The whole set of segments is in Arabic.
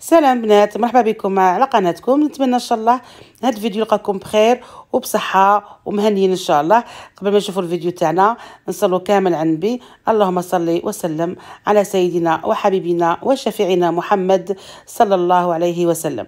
سلام بنات مرحبا بكم على قناتكم نتمنى ان شاء الله هاد الفيديو يلقاكم بخير وبصحه ومهنيين ان شاء الله قبل ما نشوفوا الفيديو تاعنا نصلوا كامل عن النبي اللهم صل وسلم على سيدنا وحبيبنا وشفيعنا محمد صلى الله عليه وسلم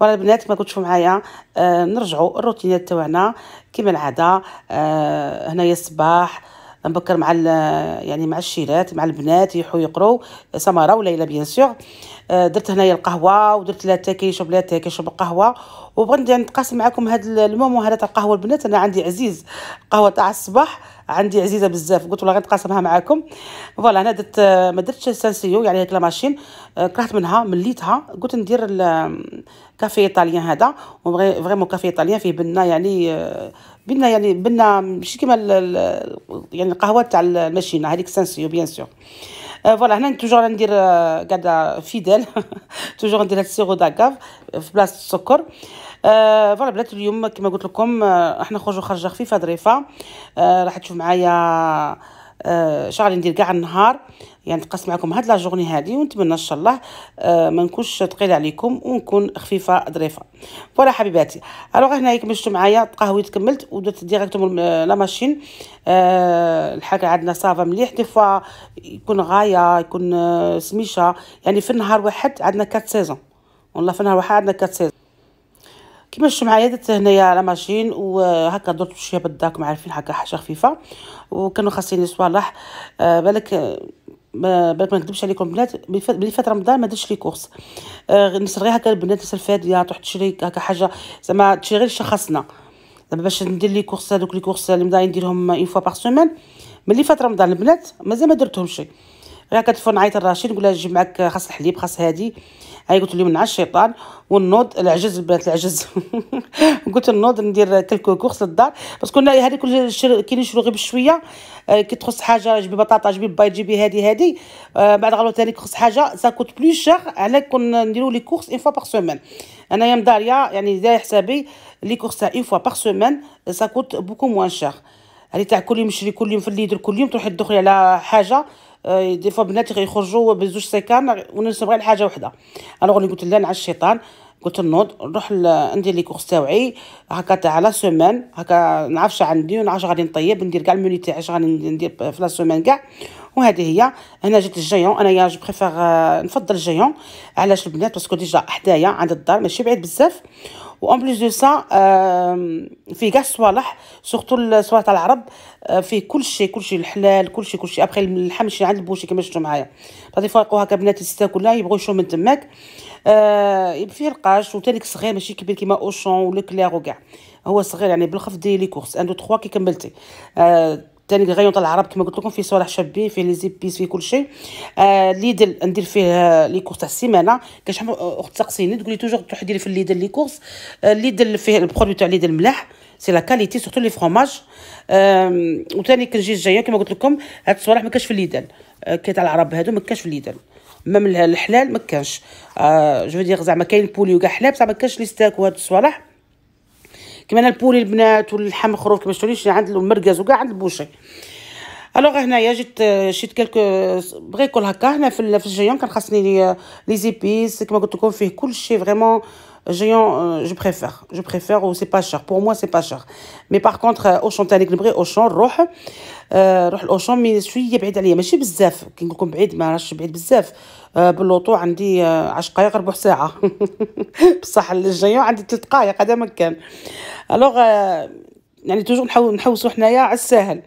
ولا البنات ما كنتوش معايا آه نرجعوا الروتينات تاعنا كما العاده آه هنايا الصباح نبكر مع يعني مع الشيلات مع البنات يحو يقرو سمارة وليلى بيان سيغ آه، درت هنايا القهوه ودرت لها تاكي يشرب لها تاكي يشرب القهوه وبغيت يعني نتقاسم معكم هاد المومو هذا القهوه البنات انا عندي عزيز قهوه تاع الصباح عندي عزيزه بزاف قلت والله غنتقاسمها معاكم فوالا انا درت آه، ما درتش سانسيو يعني هاديك لاماشين آه، كرهت منها مليتها قلت ندير كافي ايطاليان هذا فغيمون كافي ايطاليان فيه بنه يعني آه، بنا يعني بنا ماشي كيما يعني القهوه تاع الماشينه هذيك سانسيو بيان سور فوالا هنا توجور ندير قاعده فيدال توجور ندير هاد السيرو داكاف في بلاصه السكر فوالا بلاتي اليوم كما قلت لكم راح نخرجوا خرجه خفيفه ظريفه راح تشوف معايا آه شغالي ندير كاع النهار يعني نتقاسم معكم هاد لا جورني هادي ونتمنى ان شاء الله آه ما نكونش ثقيله عليكم ونكون خفيفه ظريفه فوالا حبيباتي الوغ هنايا كملتو معايا قهويت كملت ودرت ديريكتوم لا ماشين آه الحاجه عندنا صافا مليح دي فوا يكون غايه يكون آه، سميشه يعني في النهار واحد عندنا 4 سيزون والله في النهار واحد عندنا 4 سيزون كيما شفتوا معايا درت هنايا لا ماشين وهكا درت شويه ما عارفين هكا حاجه خفيفه وكانوا خاصيني صوالح آه بالك بالك ما نكذبش عليكم البنات بلي فات رمضان ما درتش لي كورس آه نسر غير هكا البنات نسر فاديه تروح تشري هكا حاجه زعما تشري غير شخصنا دابا باش ندير لي كورس هذوك لي كورس اللي مضاي نديرهم اون فوا باغ سومان ملي فات رمضان البنات مازال ما درتهمش غير كتلفون نعيط لرشيد نقول لها جيب معاك خاص الحليب خاص هادي هاي قلت لهم مع الشيطان والنود العجز البنات العجز قلت النود ندير كلكوكو خص الدار بس كنا إيه، هذه كل كاين كي نشرو غير بشويه آه، كي تخص حاجه جبي بطاطا جبي باي جبي هادي هادي آه، بعد غلو ثاني تخص حاجه سا كوت بلو شير على كون نديرو لي كورس اون فوا باغ انا انايا مداريه يعني داير حسابي لي كورس اون فوا باغ سيمين سا كوت بوكو موان شير هذه تاع كل يوم شري كل يوم في الليدر كل يوم تروحي تدخلي على حاجه آه، دي فوا بناتي غيخرجوا بزوج سيكان وننسى غير حاجه وحده الوغ اللي قلت لا على الشيطان قلت نوض نروح ندير لي كورس تاوعي هكا تاع لا سيمين هكا نعرفش عندي ونعرفش غادي نطيب ندير كاع الموني تاعي اش غادي ندير في لا سيمين كاع وهذه هي هنا جيت الجيون انايا جو بريفير آه، نفضل الجيون علاش البنات باسكو ديجا حدايا عند الدار ماشي بعيد بزاف وان بليس دو سا في كاع الصوالح سورتو الصوالح تاع العرب آه، فيه كل شيء كل شيء الحلال كل شيء كل شيء ابخي اللحم شي عند البوشي كما شفتوا معايا غادي يفرقوا هكا بنات كلها يبغوا يشوفوا من تماك آه فيه القاش وتالك صغير ماشي كبير كيما اوشون ولا كلير وكاع هو صغير يعني بالخف دي لي كورس ان دو تخوا كي كملتي آه ثاني الغايون تاع العرب كما قلت لكم فيه صوالح شابي فيه لي زيبيس فيه كل شيء آه ليدل ندير فيه آه، لي كورس تاع السيمانه كاش آه، اخت تقصيني تقولي لي توجور تروح ديري في ليدل لي كورس ليدل آه، فيه البرودوي تاع ليدل ملاح سي لا كاليتي سورتو لي فروماج آه وثاني كنجي الجايه كما قلت لكم هاد الصوالح ما كاش في ليدل كي تاع العرب هادو ما كاش في ليدل مام الحلال ما كانش آه جو فيدير زعما كاين بوليو وكاع حلاب بصح ما كانش لي ستاك وهاد الصوالح كيما انا البولي البنات واللحم خروف كيما شتوليش عند المركز وكاع عند البوشي الوغ هنايا جيت شيت كلكو بغي كل هكا هنا في الجيون كان خاصني لي زيبيس كيما قلت لكم فيه كل شيء فريمون géant, euh, je préfère. Je préfère ou c'est pas cher. Pour moi, c'est pas cher. Mais par contre, euh, Auchan تاني كنبغي Auchan روح روح لأوشون مي شويه بعيد عليا ماشي بزاف كنقول لكم بعيد ما راش بعيد بزاف باللوطو عندي 10 euh, دقائق ربع ساعه بصح الجيون عندي 3 دقائق هذا مكان كان الوغ يعني توجور نحوسو حنايا على الساهل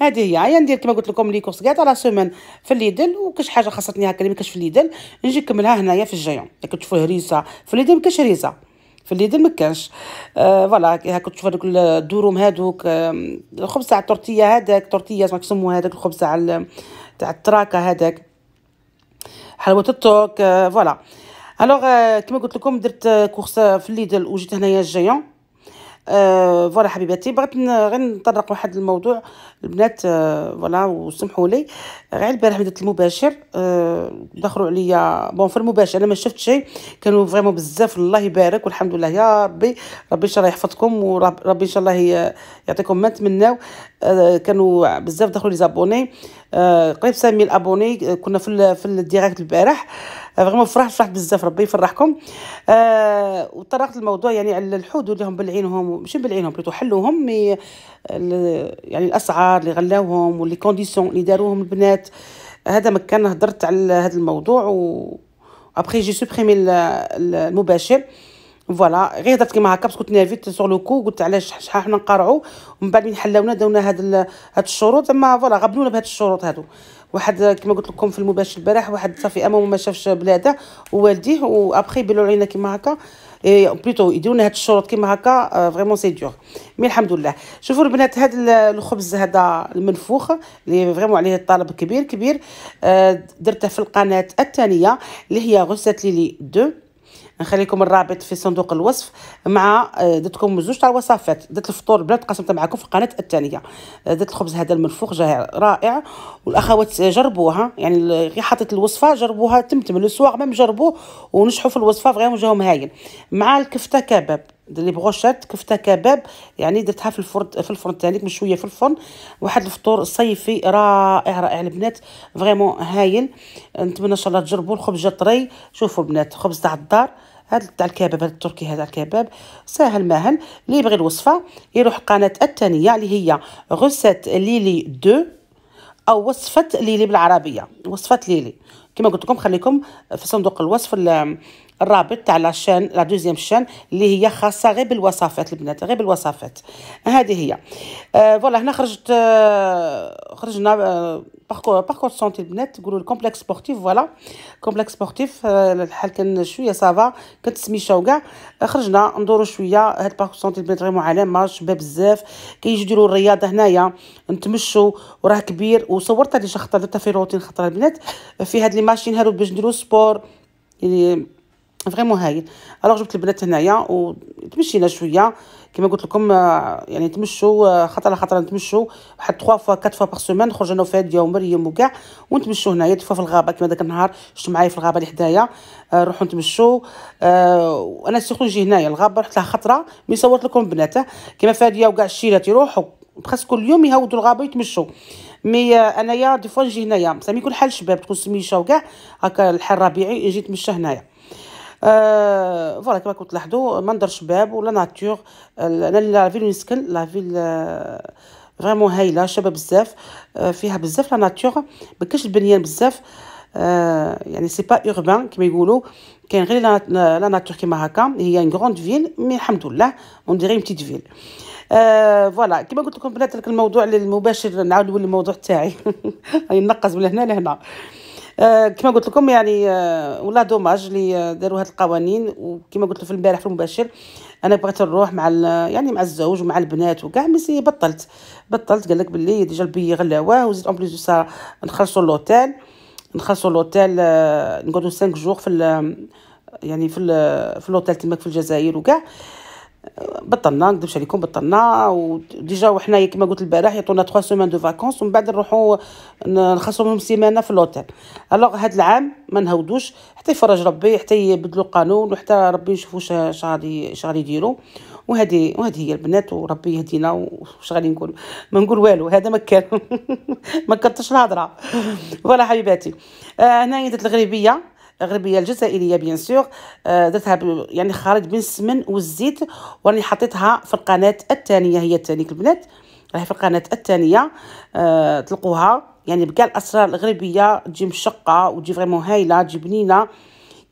هذه هي هيا ندير كما قلت لكم لي كورس كاع تاع لا سومان في ليدل وكاش حاجه خاصتني هكا اللي ما كاش في ليدل نجي نكملها هنايا في الجيون كنت تشوفوا هريسه في ليدل ما كاش هريسه في ليدل ما كانش آه فوالا هاك تشوف هذوك الدوروم هذوك آه الخبز تاع التورتيه هذاك تورتيه ما كسموا هذاك الخبز تاع تاع التراكه هذاك حلوه التوك آه فوالا الوغ كما قلت لكم درت كورس في ليدل وجيت هنايا الجيون آه فوالا حبيباتي بغيت غير نطرق واحد الموضوع البنات آه فوالا وسمحوا لي غير البارح بدات المباشر آه دخلوا عليا بون في المباشر انا ما شفت شيء كانوا فريمون بزاف الله يبارك والحمد لله يا ربي ربي ان شاء الله يحفظكم وربي ان شاء الله يعطيكم ما تمناو آه، كانوا بزاف دخلوا لي زابوني آه، قريب 7000 ابوني آه، كنا في في الديريكت البارح فريمون فرحت فرحت بزاف ربي يفرحكم آه وطرقت الموضوع يعني على الحدود اللي هم بلعينهم ماشي بلعينهم بلوتو حلوهم مي يعني الاسعار اللي غلاوهم واللي كونديسيون اللي داروهم البنات هذا مكان هضرت على هذا الموضوع و ابخي جي سوبريمي المباشر فوالا غير هضرت كيما هكا باسكو تنافيت سور لو كو قلت علاش شحال حنا نقارعوا ومن بعد من حلاونا داونا هاد هاد الشروط اما فوالا غبنونا بهاد الشروط هادو واحد كيما قلت لكم في المباشر البارح واحد صافي امامه ما شافش بلاده ووالديه وابخي بلو علينا كيما هكا بلوتو يديرونا هاد الشروط كيما هكا فريمون سي دور مي الحمد لله شوفوا البنات هاد الخبز هذا المنفوخ اللي فريمون عليه الطلب كبير كبير آه، درته في القناه الثانيه اللي هي غسات ليلي 2 نخليكم الرابط في صندوق الوصف مع آه، درتكم زوج تاع الوصفات درت الفطور بلاد قسمته معكم في القناه الثانيه آه، درت الخبز هذا المنفوخ جاه رائع والاخوات جربوها يعني كي حطيت الوصفه جربوها تمتم السواق ما ميم جربوه ونجحوا في الوصفه فريمون جاهم هايل مع الكفته كباب لي بغوشات كفته كباب يعني درتها في الفرن في الفرن تاعي من شويه في الفرن واحد الفطور صيفي رائع رائع البنات فريمون هايل نتمنى ان شاء الله تجربوا الخبز طري شوفوا البنات خبز تاع الدار هذا تاع الكباب هذا التركي هذا الكباب ساهل ماهل اللي يبغي الوصفه يروح قناه الثانيه اللي هي غسات ليلي دو او وصفه ليلي بالعربيه وصفه ليلي كما قلت لكم خليكم في صندوق الوصف الرابط تاع لاشين لا دوزيام شان اللي هي خاصه غير بالوصفات البنات غير بالوصفات هذه هي آه فوالا هنا خرجت آه خرجنا آه باركور باركور سونتي البنات تقولوا الكومبلكس سبورتيف فوالا كومبلكس سبورتيف الحال كان شويه صافا كانت سميشه وكاع خرجنا ندورو شويه هاد باركور سونتي البنات فريمون علامه شباب بزاف كيجيو يديروا الرياضه هنايا نتمشوا وراه كبير وصورت هذه خطره درتها في روتين خطره البنات في هاد لي ماشين هادو باش نديرو سبور يعني فريمون هايل الوغ جبت البنات هنايا وتمشينا شويه كما قلت لكم آه، يعني تمشوا آه، خطره على خطره تمشوا واحد 3 فوا 4 فوا بار سيمين خرج انا وفاديه ومريم وكاع ونتمشوا هنايا دفا في الغابه كما داك النهار شفت معايا في الغابه اللي حدايا آه، نروحوا نتمشوا وانا سيرتو نجي هنايا الغابه رحت لها خطره مي صورت لكم بنات كما فاديا وكاع الشيلات يروحوا بخاس كل يوم يهودوا الغابه يتمشوا مي انايا دي فوا نجي هنايا سامي كل حال شباب تكون سميشه وكاع هكا الحال ربيعي نجي نتمشى هنايا آه، فوالا كما كنت تلاحظوا منظر شباب ولا ناتور انا لا فيل نسكن لا فيل فريمون آه، هايله شابه بزاف آه، فيها بزاف لا ناتور ما البنيان بزاف يعني سي با اوربان كما يقولوا كاين غير لا ناتور كيما هكا هي ان غروند فيل مي الحمد لله اون ديري بتيت فيل آه فوالا كيما قلت لكم بنات الموضوع المباشر نعاود نولي الموضوع تاعي راني نقز من هنا لهنا آه، كما قلت لكم يعني آه، ولا دوماج اللي آه، داروا هاد القوانين وكما قلت في البارح في المباشر انا بغيت نروح مع يعني مع الزوج ومع البنات وكاع مي بطلت بطلت قال لك باللي ديجا البي غلاوه وزيد اون بليس نخلصوا لوتيل نخلصوا لوتيل نقعدوا 5 جوغ في يعني في في لوتيل تماك في الجزائر وكاع بطلنا نكذبش عليكم بطلنا وديجا وحنايا كيما قلت البارح يعطونا 3 سيمان دو فاكونس ومن بعد نروحوا نخلصوا لهم سيمانه في لوتيل الوغ هذا العام ما نهودوش حتى يفرج ربي حتى يبدلوا القانون وحتى ربي يشوفوا اش غادي يديروا وهذه وهذه هي البنات وربي يهدينا واش غادي نقول ما نقول والو هذا ما كان ما كنتش الهضره فوالا حبيباتي آه، هنايا آه الغريبيه الغربيه الجزائريه بيان سور درتها آه، يعني خارج بين السمن والزيت وراني حطيتها في القناه الثانيه هي الثانيه البنات راهي في القناه الثانيه أه تلقوها يعني بكاع الاسرار الغربيه تجي مشقه وتجي فريمون هايله تجي بنينه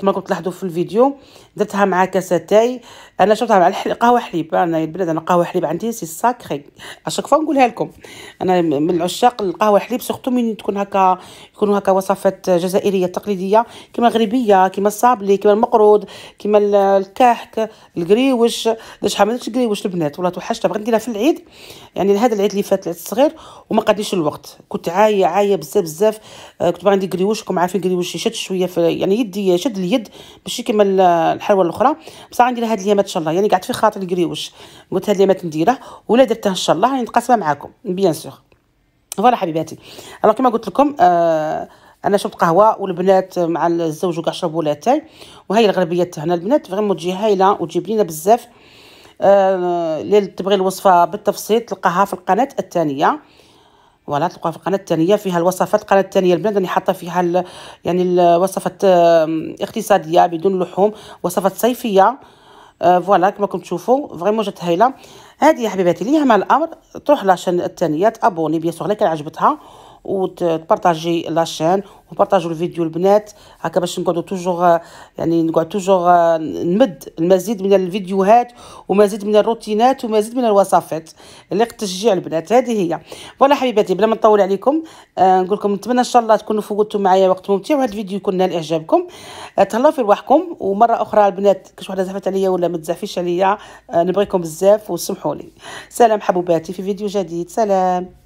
كما كنت تلاحظوا في الفيديو درتها مع كاساتاي انا شربتها مع الحلي قهوه حليب انا البنات انا قهوه حليب عندي سي ساكري اشاك فوا نقولها لكم انا من عشاق القهوه حليب سورتو من تكون هكا يكونوا هكا وصفات جزائريه تقليديه كما غربيه كما الصابلي كما المقرود كما الكحك القريوش شحال ما القريوش البنات والله توحشتها بغيت نديرها في العيد يعني هذا العيد اللي فات العيد الصغير وما قاديش الوقت كنت عايه عايه بزاف بزاف آه، كنت باغي ندير قريوش كما عارفين قريوش يشد شويه في يعني يدي شد لي اليد باش كيما الحلوه الاخرى بصح ندير لهاد اليامات ان شاء الله يعني قعدت في خاطر القريوش قلت هاد اليامات نديره ولا درته ان شاء الله راني نتقاسمه معاكم بيان سور فوالا حبيباتي الوغ كما قلت لكم آه انا شربت قهوه والبنات مع الزوج وكاع شربوا لاتاي وهي الغربيه هنا البنات فريمون تجي هايله وتجيب لينا بزاف اللي آه، تبغي الوصفه بالتفصيل تلقاها في القناه الثانيه ولا تلقوها في القناه الثانيه فيها الوصفات القناه الثانيه البنات اللي حاطه فيها ال... يعني الوصفات اقتصاديه بدون لحوم وصفات صيفيه آه، فوالا كما راكم تشوفوا فريمون جات هايله هذه يا حبيباتي اللي يهمها الامر تروح لاشين الثانيه تابوني بيان سور كان عجبتها وتبارطاجي لاشين وبارطاجوا الفيديو البنات هكا باش نقعدوا توجور يعني نقعد توجور نمد المزيد من الفيديوهات ومزيد من الروتينات ومزيد من الوصفات اللي تشجيع البنات هذه هي فوالا حبيباتي بلا ما نطول عليكم آه نقول لكم نتمنى ان شاء الله تكونوا فوقتوا معايا وقت ممتع وهذا الفيديو يكون نال اعجابكم آه تهلاو في رواحكم ومره اخرى البنات كاش وحده زعفت عليا ولا ما تزعفيش عليا آه نبغيكم بزاف وسمحوا لي سلام حبوباتي في فيديو جديد سلام